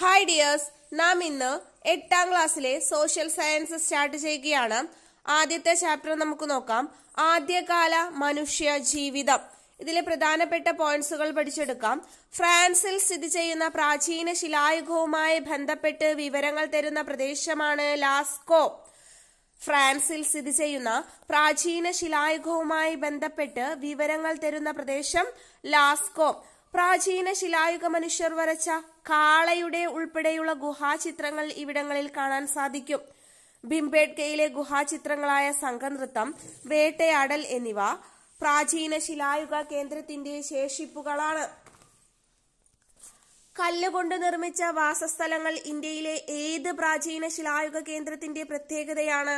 hi dears നാം ഇന്ന് എട്ടാം ക്ലാസ്സിലെ സോഷ്യൽ സയൻസ് സ്റ്റാർട്ട് ചെയ്യുകയാണ് ആദ്യത്തെ ചാപ്റ്റർ നമുക്ക് നോക്കാം ആദ്യകാല മനുഷ്യ ജീവിതം ഇതിലെ പ്രധാനപ്പെട്ട പോയിന്റ്സുകൾ പഠിച്ചെടുക്കാം ഫ്രാൻസിൽ സ്ഥിതി ചെയ്യുന്ന പ്രാചീന ശിലായുഗവുമായി ബന്ധപ്പെട്ട് വിവരങ്ങൾ തരുന്ന പ്രദേശമാണ് ലാസ്കോ ഫ്രാൻസിൽ സ്ഥിതി ചെയ്യുന്ന പ്രാചീന ശിലായുഗവുമായി ബന്ധപ്പെട്ട് വിവരങ്ങൾ തരുന്ന പ്രദേശം ലാസ്കോ പ്രാചീന ശിലായുഗ മനുഷ്യർ വരച്ച കാളയുടെ ഉൾപ്പെടെയുള്ള ഗുഹാചിത്രങ്ങൾ ഇവിടങ്ങളിൽ കാണാൻ സാധിക്കും ഭിംബേഡ്കയിലെ ഗുഹാചിത്രങ്ങളായ സംഘനൃത്തം വേട്ടയാടൽ എന്നിവ പ്രാചീന ശിലായുഗ കേന്ദ്രത്തിന്റെ ശേഷിപ്പുകളാണ് കല്ലുകൊണ്ട് നിർമ്മിച്ച വാസസ്ഥലങ്ങൾ ഇന്ത്യയിലെ ഏത് പ്രാചീന ശിലായുഗ കേന്ദ്രത്തിന്റെ പ്രത്യേകതയാണ്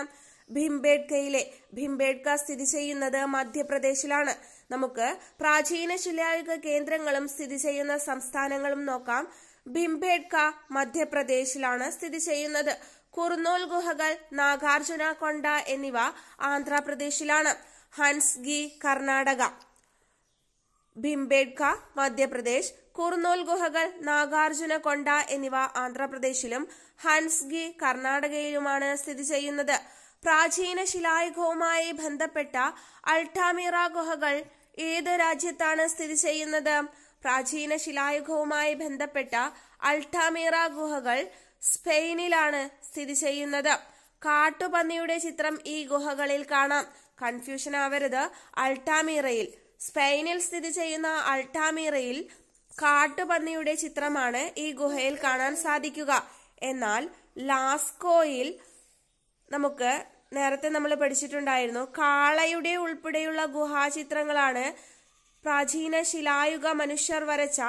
ഭിംബേഡ്കയിലെ ഭിംബേഡ്ക സ്ഥിതി ചെയ്യുന്നത് മധ്യപ്രദേശിലാണ് നമുക്ക് പ്രാചീന ശിലായുഗ കേന്ദ്രങ്ങളും സ്ഥിതി ചെയ്യുന്ന സംസ്ഥാനങ്ങളും നോക്കാം ഭിംബേഡ്ക മധ്യപ്രദേശിലാണ് സ്ഥിതി ചെയ്യുന്നത് കുർനോൽ ഗുഹകൾ നാഗാർജുന കൊണ്ട എന്നിവ ആന്ധ്രാപ്രദേശിലാണ് ഹൻസ്ഗി കർണാടക ഭിംബേഡ്ക മധ്യപ്രദേശ് കുർനോൽ ഗുഹകൾ നാഗാർജുന കൊണ്ട എന്നിവ ആന്ധ്രാപ്രദേശിലും ഹൻസ്ഗി കർണാടകയിലുമാണ് സ്ഥിതി ചെയ്യുന്നത് പ്രാചീന ശിലായുഗവുമായി ബന്ധപ്പെട്ട അൾട്ടാമിറ ഗുഹകൾ ഏത് രാജ്യത്താണ് സ്ഥിതി ചെയ്യുന്നത് പ്രാചീന ശിലായുഗവുമായി ബന്ധപ്പെട്ട അൾട്ടാമീറ ഗുഹകൾ സ്പെയിനിലാണ് സ്ഥിതി ചെയ്യുന്നത് കാട്ടുപന്നിയുടെ ചിത്രം ഈ ഗുഹകളിൽ കാണാം കൺഫ്യൂഷൻ ആവരുത് അൾട്ടാമീറയിൽ സ്പെയിനിൽ സ്ഥിതി ചെയ്യുന്ന അൾട്ടാമീറയിൽ കാട്ടുപന്നിയുടെ ചിത്രമാണ് ഈ ഗുഹയിൽ കാണാൻ സാധിക്കുക എന്നാൽ ലാസ്കോയിൽ നമുക്ക് നേരത്തെ നമ്മൾ പഠിച്ചിട്ടുണ്ടായിരുന്നു കാളയുടെ ഉൾപ്പെടെയുള്ള ഗുഹാചിത്രങ്ങളാണ് പ്രാചീന ശിലായുഗ മനുഷ്യർ വരച്ച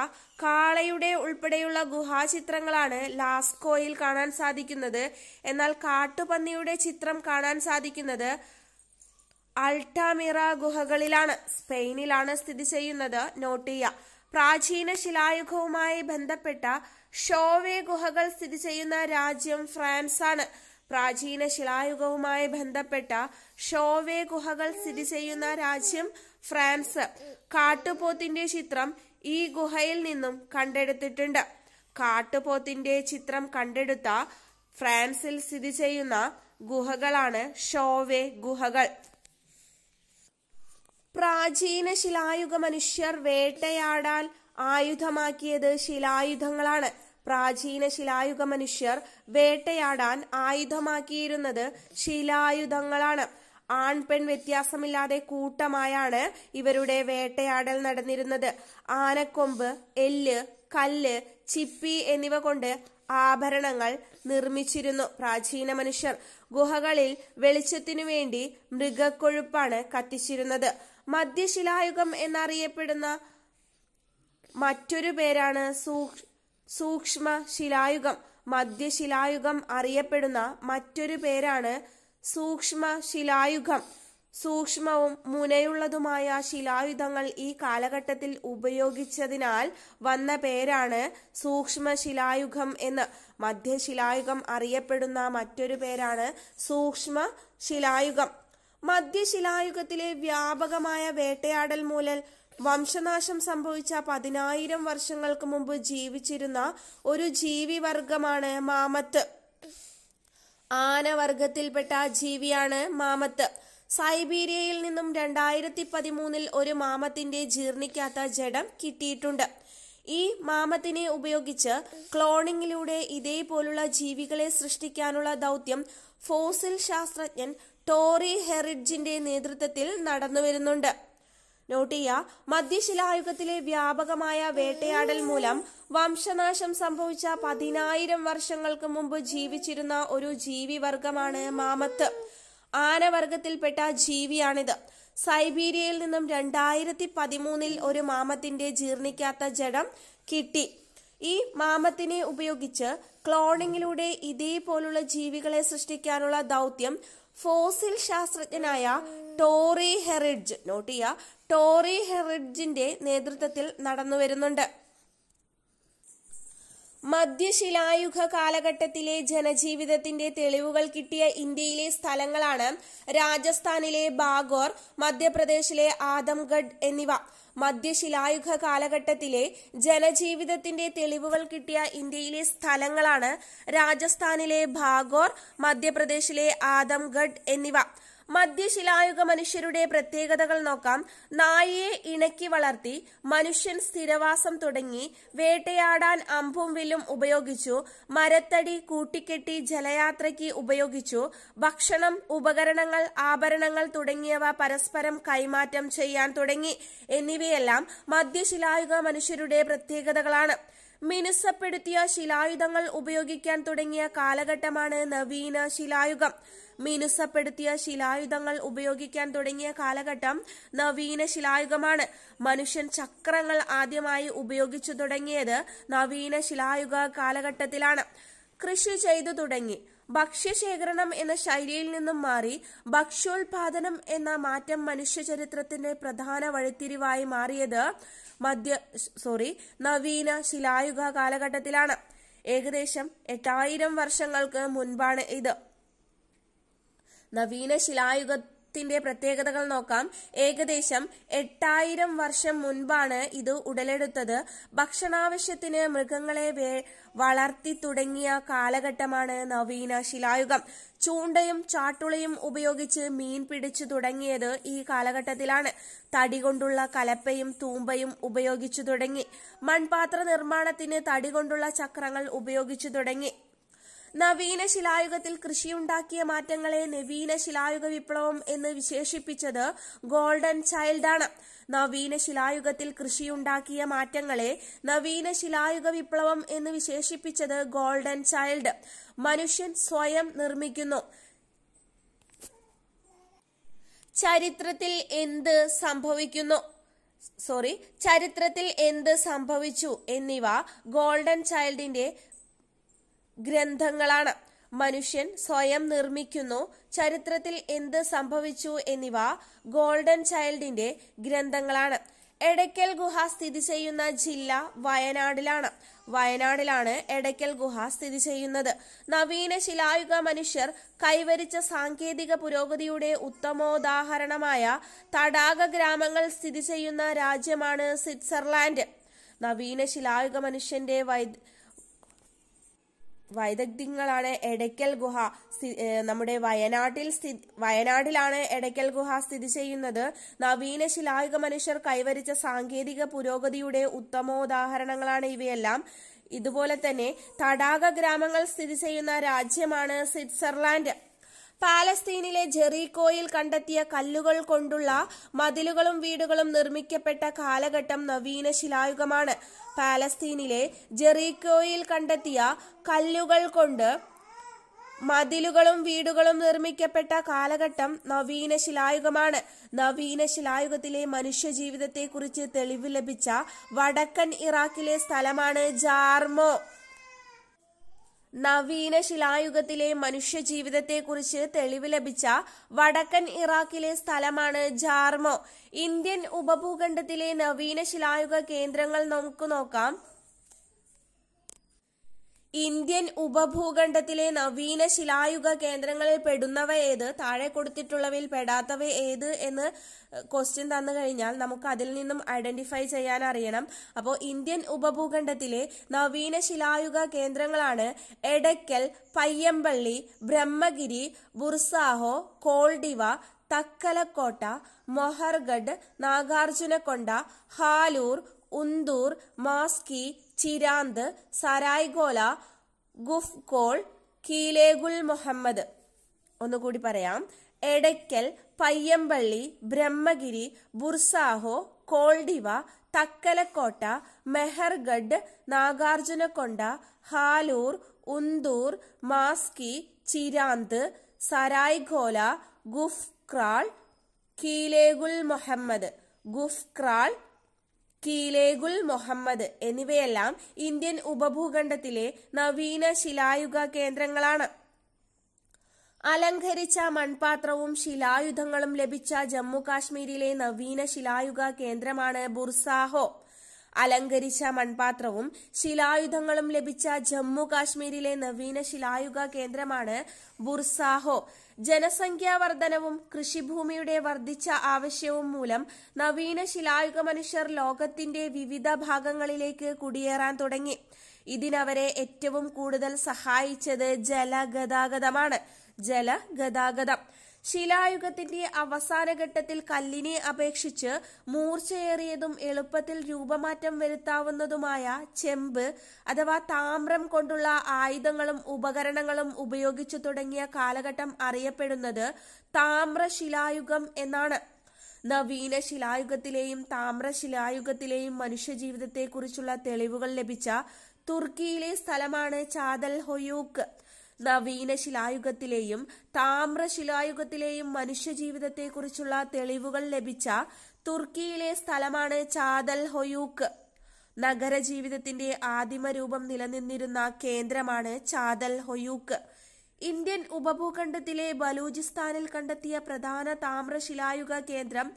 കാളയുടെ ഉൾപ്പെടെയുള്ള ഗുഹാചിത്രങ്ങളാണ് ലാസ്കോയിൽ കാണാൻ സാധിക്കുന്നത് എന്നാൽ കാട്ടുപന്നിയുടെ ചിത്രം കാണാൻ സാധിക്കുന്നത് അൾട്ടാമിറ ഗുഹകളിലാണ് സ്പെയിനിലാണ് സ്ഥിതി ചെയ്യുന്നത് നോട്ട് പ്രാചീന ശിലായുഗവുമായി ബന്ധപ്പെട്ട ഷോവേ ഗുഹകൾ സ്ഥിതി ചെയ്യുന്ന രാജ്യം ഫ്രാൻസാണ് ആണ് പ്രാചീന ശിലായുഗവുമായി ബന്ധപ്പെട്ട ഷോവേ ഗുഹകൾ സ്ഥിതി ചെയ്യുന്ന രാജ്യം ഫ്രാൻസ് കാട്ടുപോത്തിന്റെ ചിത്രം ഈ ഗുഹയിൽ നിന്നും കണ്ടെടുത്തിട്ടുണ്ട് കാട്ടുപോത്തിന്റെ ചിത്രം കണ്ടെടുത്ത ഫ്രാൻസിൽ സ്ഥിതി ചെയ്യുന്ന ഗുഹകളാണ് ഷോവേ ഗുഹകൾ പ്രാചീന ശിലായുഗ മനുഷ്യർ വേട്ടയാടാൻ ആയുധമാക്കിയത് ശിലായുധങ്ങളാണ് പ്രാചീന ശിലായുഗ മനുഷ്യർ വേട്ടയാടാൻ ആയുധമാക്കിയിരുന്നത് ശിലായുധങ്ങളാണ് ആൺ പെൺ വ്യത്യാസമില്ലാതെ കൂട്ടമായാണ് ഇവരുടെ വേട്ടയാടൽ നടന്നിരുന്നത് ആനക്കൊമ്പ് എല്ല് കല്ല് ചിപ്പി എന്നിവ കൊണ്ട് ആഭരണങ്ങൾ നിർമ്മിച്ചിരുന്നു പ്രാചീന മനുഷ്യർ ഗുഹകളിൽ വെളിച്ചത്തിനു വേണ്ടി മൃഗക്കൊഴുപ്പാണ് കത്തിച്ചിരുന്നത് മധ്യശിലായുഗം എന്നറിയപ്പെടുന്ന മറ്റൊരു പേരാണ് സൂക്ഷ്മ സൂക്ഷ്മ ശിലായുഗം മധ്യശിലായുഗം അറിയപ്പെടുന്ന മറ്റൊരു പേരാണ് സൂക്ഷ്മ ശിലായുഗം സൂക്ഷ്മവും മുനയുള്ളതുമായ ശിലായുധങ്ങൾ ഈ കാലഘട്ടത്തിൽ ഉപയോഗിച്ചതിനാൽ വന്ന പേരാണ് സൂക്ഷ്മ ശിലായുഗം എന്ന് മധ്യശിലായുഗം അറിയപ്പെടുന്ന മറ്റൊരു പേരാണ് സൂക്ഷ്മ ശിലായുഗം മധ്യശിലായുഗത്തിലെ വ്യാപകമായ വേട്ടയാടൽ മൂലം വംശനാശം സംഭവിച്ച പതിനായിരം വർഷങ്ങൾക്ക് മുമ്പ് ജീവിച്ചിരുന്ന ഒരു വർഗമാണ് മാമത്ത് ആനവർഗത്തിൽപ്പെട്ട ജീവിയാണ് മാമത്ത് സൈബീരിയയിൽ നിന്നും രണ്ടായിരത്തി പതിമൂന്നിൽ ഒരു മാമത്തിന്റെ ജീർണിക്കാത്ത ജഡം കിട്ടിയിട്ടുണ്ട് ഈ മാമത്തിനെ ഉപയോഗിച്ച് ക്ലോണിങ്ങിലൂടെ ഇതേപോലുള്ള ജീവികളെ സൃഷ്ടിക്കാനുള്ള ദൗത്യം ഫോസിൽ ശാസ്ത്രജ്ഞൻ ടോറി ഹെറിഡ്ജിന്റെ നേതൃത്വത്തിൽ നടന്നുവരുന്നുണ്ട് നോട്ട് ചെയ്യുക മധ്യശിലായുഗത്തിലെ വ്യാപകമായ വേട്ടയാടൽ മൂലം വംശനാശം സംഭവിച്ച പതിനായിരം വർഷങ്ങൾക്ക് മുമ്പ് ജീവിച്ചിരുന്ന ഒരു ജീവിവർഗമാണ് മാമത്ത് ആനവർഗത്തിൽപ്പെട്ട ജീവിയാണിത് സൈബീരിയയിൽ നിന്നും രണ്ടായിരത്തി പതിമൂന്നിൽ ഒരു മാമത്തിന്റെ ജീർണിക്കാത്ത ജഡം കിട്ടി ഈ മാമത്തിനെ ഉപയോഗിച്ച് ക്ലോണിങ്ങിലൂടെ ഇതേപോലുള്ള ജീവികളെ സൃഷ്ടിക്കാനുള്ള ദൗത്യം ഫോസിൽ ശാസ്ത്രജ്ഞനായ ടോറി ഹെറിഡ്ജ് നോട്ട് ചെയ്യുക ടോറി ഹെറിഡ്ജിന്റെ നേതൃത്വത്തിൽ നടന്നു വരുന്നുണ്ട് മധ്യശിലായുഗ കാലഘട്ടത്തിലെ ജനജീവിതത്തിന്റെ തെളിവുകൾ കിട്ടിയ ഇന്ത്യയിലെ സ്ഥലങ്ങളാണ് രാജസ്ഥാനിലെ ബാഗോർ മധ്യപ്രദേശിലെ ആദംഗഡ് എന്നിവ മധ്യശിലായുഗ കാലഘട്ടത്തിലെ ജനജീവിതത്തിന്റെ തെളിവുകൾ കിട്ടിയ ഇന്ത്യയിലെ സ്ഥലങ്ങളാണ് രാജസ്ഥാനിലെ ബാഗോർ മധ്യപ്രദേശിലെ ആദംഗഡ് എന്നിവ മധ്യശിലായുഗ മനുഷ്യരുടെ പ്രത്യേകതകൾ നോക്കാം നായയെ ഇണക്കി വളർത്തി മനുഷ്യൻ സ്ഥിരവാസം തുടങ്ങി വേട്ടയാടാൻ അമ്പും വില്ലും ഉപയോഗിച്ചു മരത്തടി കൂട്ടിക്കെട്ടി ജലയാത്രയ്ക്ക് ഉപയോഗിച്ചു ഭക്ഷണം ഉപകരണങ്ങൾ ആഭരണങ്ങൾ തുടങ്ങിയവ പരസ്പരം കൈമാറ്റം ചെയ്യാൻ തുടങ്ങി എന്നിവയെല്ലാം മധ്യശിലായുഗ മനുഷ്യരുടെ പ്രത്യേകതകളാണ് മിനുസപ്പെടുത്തിയ ശിലായുധങ്ങൾ ഉപയോഗിക്കാൻ തുടങ്ങിയ കാലഘട്ടമാണ് നവീന ശിലായുഗം മിനുസപ്പെടുത്തിയ ശിലായുധങ്ങൾ ഉപയോഗിക്കാൻ തുടങ്ങിയ കാലഘട്ടം നവീന ശിലായുഗമാണ് മനുഷ്യൻ ചക്രങ്ങൾ ആദ്യമായി ഉപയോഗിച്ചു തുടങ്ങിയത് നവീന ശിലായുഗ കാലഘട്ടത്തിലാണ് കൃഷി ചെയ്തു തുടങ്ങി ഭക്ഷ്യശേഖരണം എന്ന ശൈലിയിൽ നിന്നും മാറി ഭക്ഷ്യോൽപാദനം എന്ന മാറ്റം മനുഷ്യചരിത്രത്തിന്റെ പ്രധാന വഴിത്തിരിവായി മാറിയത് മധ്യ സോറി നവീന ശിലായുഗ കാലഘട്ടത്തിലാണ് ഏകദേശം എട്ടായിരം വർഷങ്ങൾക്ക് മുൻപാണ് ഇത് നവീന ശിലായുഗ ത്തിന്റെ പ്രത്യേകതകൾ നോക്കാം ഏകദേശം എട്ടായിരം വർഷം മുൻപാണ് ഇത് ഉടലെടുത്തത് ഭക്ഷണാവശ്യത്തിന് മൃഗങ്ങളെ വളർത്തി തുടങ്ങിയ കാലഘട്ടമാണ് നവീന ശിലായുഗം ചൂണ്ടയും ചാട്ടുളയും ഉപയോഗിച്ച് മീൻ പിടിച്ചു തുടങ്ങിയത് ഈ കാലഘട്ടത്തിലാണ് തടി കൊണ്ടുള്ള കലപ്പയും തൂമ്പയും ഉപയോഗിച്ചു തുടങ്ങി മൺപാത്ര നിർമ്മാണത്തിന് തടി കൊണ്ടുള്ള ചക്രങ്ങൾ ഉപയോഗിച്ചു തുടങ്ങി നവീന ശിലായുഗത്തിൽ കൃഷിയുണ്ടാക്കിയ മാറ്റങ്ങളെ നവീന ശിലായുഗ വിപ്ലവം എന്ന് വിശേഷിപ്പിച്ചത് ഗോൾഡൻ ചൈൽഡാണ് നവീന ശിലായുഗത്തിൽ കൃഷിയുണ്ടാക്കിയ മാറ്റങ്ങളെ നവീന ശിലായുഗ വിപ്ലവം എന്ന് വിശേഷിപ്പിച്ചത് ഗോൾഡൻ ചൈൽഡ് മനുഷ്യൻ സ്വയം നിർമ്മിക്കുന്നു ചരിത്രത്തിൽ എന്ത് സംഭവിക്കുന്നു സോറി ചരിത്രത്തിൽ എന്ത് സംഭവിച്ചു എന്നിവ ഗോൾഡൻ ചൈൽഡിന്റെ ഗ്രന്ഥങ്ങളാണ് മനുഷ്യൻ സ്വയം നിർമ്മിക്കുന്നു ചരിത്രത്തിൽ എന്ത് സംഭവിച്ചു എന്നിവ ഗോൾഡൻ ചൈൽഡിന്റെ ഗ്രന്ഥങ്ങളാണ് എടയ്ക്കൽ ഗുഹ സ്ഥിതി ചെയ്യുന്ന ജില്ല വയനാടിലാണ് വയനാടിലാണ് എടയ്ക്കൽ ഗുഹ സ്ഥിതി ചെയ്യുന്നത് നവീന ശിലായുഗ മനുഷ്യർ കൈവരിച്ച സാങ്കേതിക പുരോഗതിയുടെ ഉത്തമോദാഹരണമായ തടാക ഗ്രാമങ്ങൾ സ്ഥിതി ചെയ്യുന്ന രാജ്യമാണ് സ്വിറ്റ്സർലാൻഡ് നവീന ശിലായുഗ മനുഷ്യന്റെ വൈ വൈദഗ്ധ്യങ്ങളാണ് എടയ്ക്കൽ ഗുഹ നമ്മുടെ വയനാട്ടിൽ വയനാട്ടിലാണ് എടയ്ക്കൽ ഗുഹ സ്ഥിതി ചെയ്യുന്നത് നവീന ശിലായുഗ മനുഷ്യർ കൈവരിച്ച സാങ്കേതിക പുരോഗതിയുടെ ഉത്തമോദാഹരണങ്ങളാണ് ഇവയെല്ലാം ഇതുപോലെ തന്നെ തടാക ഗ്രാമങ്ങൾ സ്ഥിതി ചെയ്യുന്ന രാജ്യമാണ് സ്വിറ്റ്സർലാൻഡ് പാലസ്തീനിലെ ജെറീകോയിൽ കണ്ടെത്തിയ കല്ലുകൾ കൊണ്ടുള്ള മതിലുകളും വീടുകളും നിർമ്മിക്കപ്പെട്ട കാലഘട്ടം നവീന ശിലായുഗമാണ് പാലസ്തീനിലെ ജെറീകോയിൽ കണ്ടെത്തിയ കല്ലുകൾ കൊണ്ട് മതിലുകളും വീടുകളും നിർമ്മിക്കപ്പെട്ട കാലഘട്ടം നവീന ശിലായുഗമാണ് നവീന ശിലായുഗത്തിലെ മനുഷ്യ തെളിവ് ലഭിച്ച വടക്കൻ ഇറാഖിലെ സ്ഥലമാണ് ജാർമോ നവീന ശിലായുഗത്തിലെ മനുഷ്യജീവിതത്തെക്കുറിച്ച് തെളിവ് ലഭിച്ച വടക്കൻ ഇറാഖിലെ സ്ഥലമാണ് ജാർമോ ഇന്ത്യൻ ഉപഭൂഖണ്ഡത്തിലെ നവീന ശിലായുഗ കേന്ദ്രങ്ങൾ നമുക്ക് നോക്കാം ഇന്ത്യൻ ഉപഭൂഖണ്ഡത്തിലെ നവീന ശിലായുഗ കേന്ദ്രങ്ങളിൽ പെടുന്നവ ഏത് താഴെ കൊടുത്തിട്ടുള്ളവയിൽ പെടാത്തവ ഏത് എന്ന് ക്വസ്റ്റ്യൻ തന്നു കഴിഞ്ഞാൽ നമുക്ക് അതിൽ നിന്നും ഐഡന്റിഫൈ ചെയ്യാൻ അറിയണം അപ്പോൾ ഇന്ത്യൻ ഉപഭൂഖണ്ഡത്തിലെ നവീന ശിലായുഗ കേന്ദ്രങ്ങളാണ് എടയ്ക്കൽ പയ്യമ്പള്ളി ബ്രഹ്മഗിരി ബുർസാഹോ കോൾഡിവ തക്കലക്കോട്ട മൊഹർഗഡ് നാഗാർജുനകൊണ്ട ഹാലൂർ ഉന്തൂർ മാസ്കി ചിരാന്ത് സരായ്ഗോല ഗുഫ്കോൾ കീലേഗുൽ മുഹമ്മദ് ഒന്നുകൂടി പറയാം എടയ്ക്കൽ പയ്യമ്പള്ളി ബ്രഹ്മഗിരി ബുർസാഹോ കോൾഡിവ തക്കലക്കോട്ട മെഹർഗഡ് നാഗാർജുനകൊണ്ട ഹാലൂർ ഉന്തൂർ മാസ്കി ചിരാന്ത് സരായ്ഗോല ഗുഫ്ക്രാൾ കീലേഗുൽ മുഹമ്മദ് ഗുഫ്ക്രാൾ കീലേഗുൽ മൊഹമ്മദ് എന്നിവയെല്ലാം ഇന്ത്യൻ ഉപഭൂഖണ്ഡത്തിലെ നവീന ശിലായുഗ കേന്ദ്രങ്ങളാണ് അലങ്കരിച്ച മൺപാത്രവും ശിലായുധങ്ങളും ലഭിച്ച ജമ്മു കാശ്മീരിലെ നവീന ശിലായുഗ കേന്ദ്രമാണ് ബുർസാഹോ അലങ്കരിച്ച മൺപാത്രവും ശിലായുധങ്ങളും ലഭിച്ച ജമ്മു കാശ്മീരിലെ നവീന ശിലായുഗ കേന്ദ്രമാണ് ബുർസാഹോ ജനസംഖ്യാ വർധനവും കൃഷിഭൂമിയുടെ വർദ്ധിച്ച ആവശ്യവും മൂലം നവീന ശിലായുഗ മനുഷ്യർ ലോകത്തിന്റെ വിവിധ ഭാഗങ്ങളിലേക്ക് കുടിയേറാൻ തുടങ്ങി ഇതിനവരെ ഏറ്റവും കൂടുതൽ സഹായിച്ചത് ജലഗതാഗതമാണ് ജലഗതാഗതം ശിലായുഗത്തിന്റെ അവസാനഘട്ടത്തിൽ കല്ലിനെ അപേക്ഷിച്ച് മൂർച്ചയേറിയതും എളുപ്പത്തിൽ രൂപമാറ്റം വരുത്താവുന്നതുമായ ചെമ്പ് അഥവാ താമ്രം കൊണ്ടുള്ള ആയുധങ്ങളും ഉപകരണങ്ങളും ഉപയോഗിച്ചു തുടങ്ങിയ കാലഘട്ടം അറിയപ്പെടുന്നത് താമ്രശിലായുഗം എന്നാണ് നവീന ശിലായുഗത്തിലെയും താമ്രശിലായുഗത്തിലെയും മനുഷ്യജീവിതത്തെക്കുറിച്ചുള്ള തെളിവുകൾ ലഭിച്ച തുർക്കിയിലെ സ്ഥലമാണ് ചാദൽ ഹൊയൂക്ക് നവീന ശിലായുഗത്തിലെയും താമ്ര ശിലായുഗത്തിലെയും മനുഷ്യജീവിതത്തെക്കുറിച്ചുള്ള തെളിവുകൾ ലഭിച്ച തുർക്കിയിലെ സ്ഥലമാണ് ചാദൽ ഹൊയൂക്ക് നഗരജീവിതത്തിന്റെ ആദിമ രൂപം നിലനിന്നിരുന്ന കേന്ദ്രമാണ് ചാദൽ ഹൊയൂക്ക് ഇന്ത്യൻ ഉപഭൂഖണ്ഡത്തിലെ ബലൂചിസ്ഥാനിൽ കണ്ടെത്തിയ പ്രധാന താമ്രശിലായുഗ കേന്ദ്രം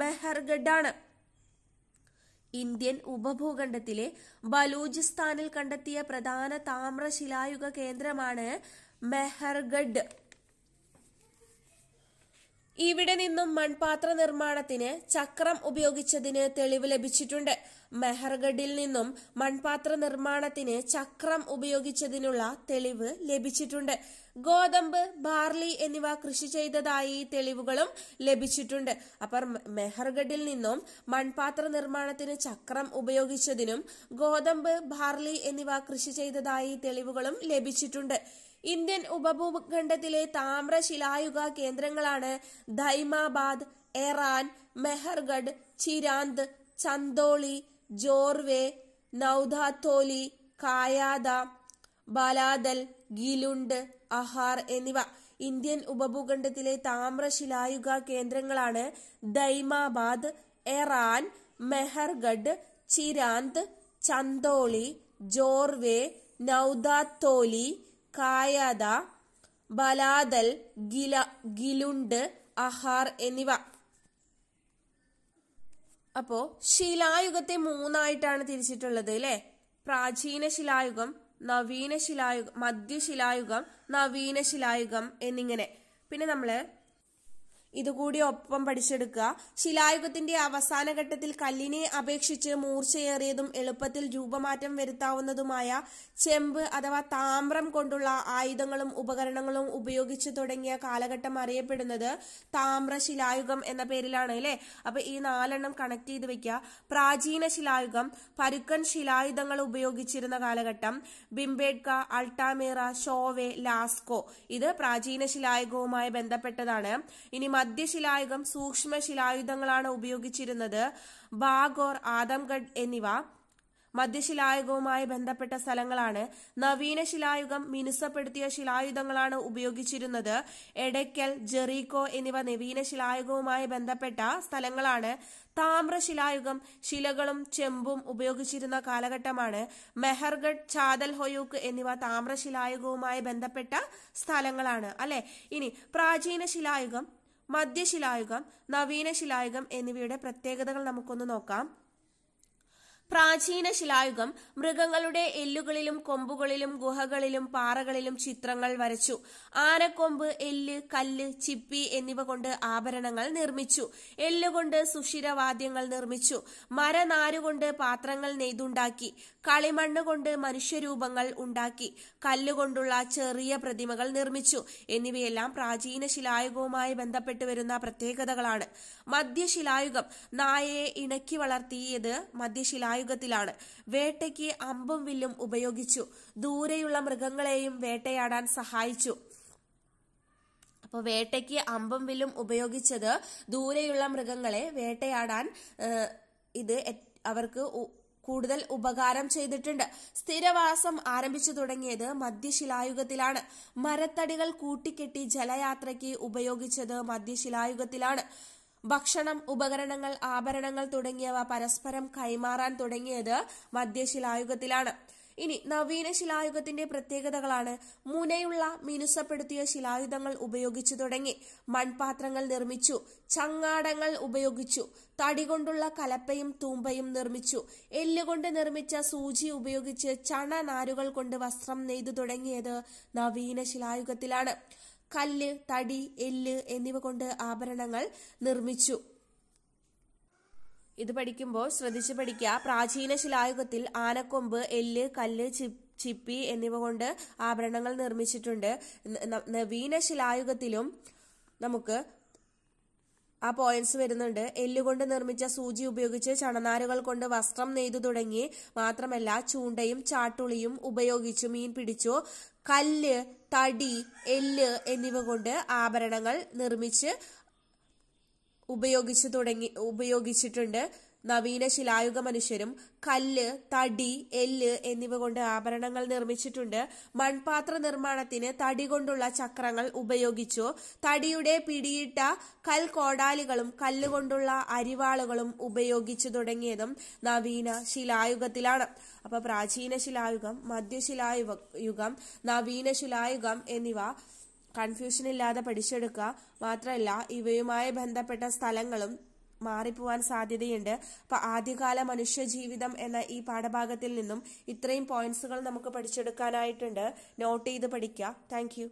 മെഹർഗഡാണ് ആണ് ഇന്ത്യൻ ഉപഭൂഖണ്ഡത്തിലെ ബലൂചിസ്ഥാനിൽ കണ്ടെത്തിയ പ്രധാന താമ്രശിലായുഗ കേന്ദ്രമാണ് മെഹർഗഡ് ഇവിടെ നിന്നും മൺപാത്ര നിർമ്മാണത്തിന് ചക്രം ഉപയോഗിച്ചതിന് തെളിവ് ലഭിച്ചിട്ടുണ്ട് മെഹർഗഡിൽ നിന്നും മൺപാത്ര നിർമ്മാണത്തിന് ചക്രം ഉപയോഗിച്ചതിനുള്ള തെളിവ് ലഭിച്ചിട്ടുണ്ട് ഗോതമ്പ് ബാർലി എന്നിവ കൃഷി ചെയ്തതായി തെളിവുകളും ലഭിച്ചിട്ടുണ്ട് അപ്പർ മെഹർഗഡിൽ നിന്നും മൺപാത്ര നിർമ്മാണത്തിന് ചക്രം ഉപയോഗിച്ചതിനും ഗോതമ്പ് ബാർലി എന്നിവ കൃഷി ചെയ്തതായി തെളിവുകളും ലഭിച്ചിട്ടുണ്ട് ഇന്ത്യൻ ഉപഭൂഖണ്ഡത്തിലെ താമ്രശിലായുഗ കേന്ദ്രങ്ങളാണ് ധൈമാബാദ് എറാൻ മെഹർഗഡ് ചിരാന്ത് ചന്ദോളി ജോർവേ നൌധാത്തോലി കായാദ ബാലാദൽ ഗിലുണ്ട് അഹാർ എന്നിവ ഇന്ത്യൻ ഉപഭൂഖണ്ഡത്തിലെ താമ്രശിലായുഗ കേന്ദ്രങ്ങളാണ് ദൈമാബാദ് എറാൻ മെഹർഗഡ് ചിരാന്ത് ചന്ദോളി ജോർവേ നൌദാത്തോലി കായാത ബലാദൽ ഗില ഗിലുണ്ട് അഹാർ എന്നിവ അപ്പോ ശിലായുഗത്തെ മൂന്നായിട്ടാണ് തിരിച്ചിട്ടുള്ളത് അല്ലെ പ്രാചീന ശിലായുഗം നവീന ശിലായുഗം മധ്യശിലായുഗം നവീന ശിലായുഗം എന്നിങ്ങനെ പിന്നെ നമ്മള് ഇതുകൂടി ഒപ്പം പഠിച്ചെടുക്കുക ശിലായുഗത്തിന്റെ അവസാന ഘട്ടത്തിൽ കല്ലിനെ അപേക്ഷിച്ച് മൂർച്ചയേറിയതും എളുപ്പത്തിൽ രൂപമാറ്റം വരുത്താവുന്നതുമായ ചെമ്പ് അഥവാ താമ്രം കൊണ്ടുള്ള ആയുധങ്ങളും ഉപകരണങ്ങളും ഉപയോഗിച്ച് തുടങ്ങിയ കാലഘട്ടം അറിയപ്പെടുന്നത് താമ്ര ശിലായുഗം എന്ന പേരിലാണ് അല്ലെ അപ്പൊ ഈ നാലെണ്ണം കണക്ട് ചെയ്ത് വെക്കുക പ്രാചീന ശിലായുഗം പരുക്കൻ ശിലായുധങ്ങൾ ഉപയോഗിച്ചിരുന്ന കാലഘട്ടം ബിംബേഡ്ക അൾട്ടാമേറ ഷോവെ ലാസ്കോ ഇത് പ്രാചീന ശിലായുഗവുമായി ബന്ധപ്പെട്ടതാണ് ഇനി മധ്യശിലായുഗം സൂക്ഷ്മ ശിലായുധങ്ങളാണ് ഉപയോഗിച്ചിരുന്നത് ബാഗോർ ആദംഗഡ് എന്നിവ മധ്യശിലായുഗവുമായി ബന്ധപ്പെട്ട സ്ഥലങ്ങളാണ് നവീന ശിലായുഗം മിനുസപ്പെടുത്തിയ ശിലായുധങ്ങളാണ് ഉപയോഗിച്ചിരുന്നത് എടയ്ക്കൽ ജെറീക്കോ എന്നിവ നവീന ശിലായുഗവുമായി ബന്ധപ്പെട്ട സ്ഥലങ്ങളാണ് താമ്രശിലായുഗം ശിലകളും ചെമ്പും ഉപയോഗിച്ചിരുന്ന കാലഘട്ടമാണ് മെഹർഗഡ് ചാദൽ ഹൊയൂക്ക് എന്നിവ താമ്രശിലായുഗവുമായി ബന്ധപ്പെട്ട സ്ഥലങ്ങളാണ് അല്ലെ ഇനി പ്രാചീന ശിലായുഗം മധ്യശിലായുഗം നവീന ശിലായുഗം എന്നിവയുടെ പ്രത്യേകതകൾ നമുക്കൊന്ന് നോക്കാം പ്രാചീന ശിലായുഗം മൃഗങ്ങളുടെ എല്ലുകളിലും കൊമ്പുകളിലും ഗുഹകളിലും പാറകളിലും ചിത്രങ്ങൾ വരച്ചു ആനക്കൊമ്പ് എല്ല് കല്ല് ചിപ്പി എന്നിവ കൊണ്ട് ആഭരണങ്ങൾ നിർമ്മിച്ചു എല്ലുകൊണ്ട് സുഷിരവാദ്യങ്ങൾ നിർമ്മിച്ചു മരനാരുകൊണ്ട് പാത്രങ്ങൾ നെയ്തുണ്ടാക്കി കളിമണ്ണ് കൊണ്ട് മനുഷ്യരൂപങ്ങൾ ഉണ്ടാക്കി കല്ലുകൊണ്ടുള്ള ചെറിയ പ്രതിമകൾ നിർമ്മിച്ചു എന്നിവയെല്ലാം പ്രാചീന ശിലായുഗവുമായി ബന്ധപ്പെട്ട് വരുന്ന പ്രത്യേകതകളാണ് മധ്യശിലായുഗം നായയെ ഇണക്കി വളർത്തിയത് മധ്യശിലായുഗം ആയുഗത്തിലാണ് വേട്ടയ്ക്ക് അമ്പും വില്ലും ഉപയോഗിച്ചു ദൂരെയുള്ള മൃഗങ്ങളെയും വേട്ടയാടാൻ സഹായിച്ചു അപ്പോൾ വേട്ടയ്ക്ക് അമ്പും വില്ലും ഉപയോഗിച്ചത് ദൂരെയുള്ള മൃഗങ്ങളെ വേട്ടയാടാൻ ഇത് അവർക്ക് കൂടുതൽ ഉപകാരം ചെയ്തിട്ടുണ്ട് സ്ഥിരവാസം ആരംഭിച്ചു തുടങ്ങിയത് മധ്യശിലായുഗത്തിലാണ് മരത്തടികൾ കൂട്ടിക്കെട്ടി ജലയാത്രയ്ക്ക് ഉപയോഗിച്ചത് മധ്യശിലായുഗത്തിലാണ് ഭക്ഷണം ഉപകരണങ്ങൾ ആഭരണങ്ങൾ തുടങ്ങിയവ പരസ്പരം കൈമാറാൻ തുടങ്ങിയത് മധ്യശിലായുഗത്തിലാണ് ഇനി നവീന ശിലായുഗത്തിന്റെ പ്രത്യേകതകളാണ് മുനയുള്ള മിനുസപ്പെടുത്തിയ ശിലായുധങ്ങൾ ഉപയോഗിച്ചു തുടങ്ങി മൺപാത്രങ്ങൾ നിർമ്മിച്ചു ചങ്ങാടങ്ങൾ ഉപയോഗിച്ചു തടി കൊണ്ടുള്ള കലപ്പയും തൂമ്പയും നിർമ്മിച്ചു എല്ലുകൊണ്ട് നിർമ്മിച്ച സൂചി ഉപയോഗിച്ച് ചണനാരുകൾ കൊണ്ട് വസ്ത്രം നെയ്തു തുടങ്ങിയത് നവീന ശിലായുഗത്തിലാണ് കല്ല് തടി എല്ല് എന്നിവ കൊണ്ട് ആഭരണങ്ങൾ നിർമ്മിച്ചു ഇത് പഠിക്കുമ്പോൾ ശ്രദ്ധിച്ചു പഠിക്കുക പ്രാചീന ശിലായുഗത്തിൽ ആനക്കൊമ്പ് എല്ല് കല്ല് ചിപ്പി എന്നിവ കൊണ്ട് ആഭരണങ്ങൾ നിർമ്മിച്ചിട്ടുണ്ട് നവീന ശിലായുഗത്തിലും നമുക്ക് ആ പോയിന്റ്സ് വരുന്നുണ്ട് എല്ലുകൊണ്ട് നിർമ്മിച്ച സൂചി ഉപയോഗിച്ച് ചണനാരുകൾ കൊണ്ട് വസ്ത്രം നെയ്തു തുടങ്ങി മാത്രമല്ല ചൂണ്ടയും ചാട്ടുളിയും ഉപയോഗിച്ചു മീൻ പിടിച്ചു കല്ല് തടി എല്ല് എന്നിവ കൊണ്ട് ആഭരണങ്ങൾ നിർമ്മിച്ച് ഉപയോഗിച്ചു തുടങ്ങി ഉപയോഗിച്ചിട്ടുണ്ട് നവീന ശിലായുഗ മനുഷ്യരും കല്ല് തടി എല്ല് എന്നിവ കൊണ്ട് ആഭരണങ്ങൾ നിർമ്മിച്ചിട്ടുണ്ട് മൺപാത്ര നിർമ്മാണത്തിന് തടി കൊണ്ടുള്ള ചക്രങ്ങൾ ഉപയോഗിച്ചു തടിയുടെ പിടിയിട്ട കൽ കോടാലികളും കല്ലുകൊണ്ടുള്ള അരിവാളുകളും ഉപയോഗിച്ചു തുടങ്ങിയതും നവീന ശിലായുഗത്തിലാണ് അപ്പൊ പ്രാചീന ശിലായുഗം മധ്യശിലായുഗം നവീന ശിലായുഗം എന്നിവ കൺഫ്യൂഷൻ ഇല്ലാതെ പഠിച്ചെടുക്കുക മാത്രമല്ല ഇവയുമായി ബന്ധപ്പെട്ട സ്ഥലങ്ങളും മാറിപ്പോവാൻ സാധ്യതയുണ്ട് അപ്പൊ ആദ്യകാല മനുഷ്യ ജീവിതം എന്ന ഈ പാഠഭാഗത്തിൽ നിന്നും ഇത്രയും പോയിന്റ്സുകൾ നമുക്ക് പഠിച്ചെടുക്കാനായിട്ടുണ്ട് നോട്ട് ചെയ്ത് പഠിക്കുക താങ്ക്